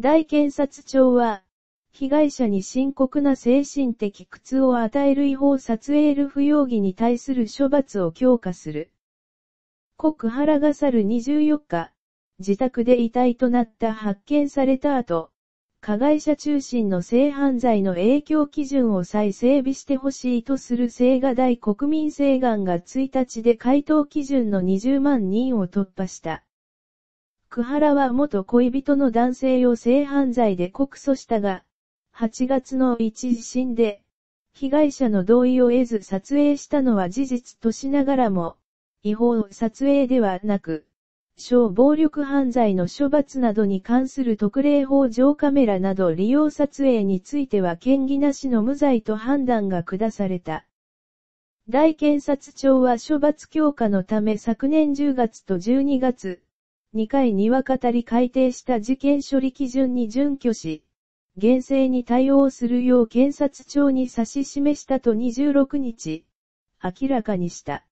大検察庁は、被害者に深刻な精神的苦痛を与える違法撮影ルフ容疑に対する処罰を強化する。国原が去る24日、自宅で遺体となった発見された後、加害者中心の性犯罪の影響基準を再整備してほしいとする青瓦大国民請願が1日で回答基準の20万人を突破した。久原は元恋人の男性を性犯罪で告訴したが、8月の一時審で、被害者の同意を得ず撮影したのは事実としながらも、違法撮影ではなく、小暴力犯罪の処罰などに関する特例法上カメラなど利用撮影については嫌疑なしの無罪と判断が下された。大検察庁は処罰強化のため昨年10月と12月、2回にわかたり改定した事件処理基準に準拠し、厳正に対応するよう検察庁に指し示したと26日、明らかにした。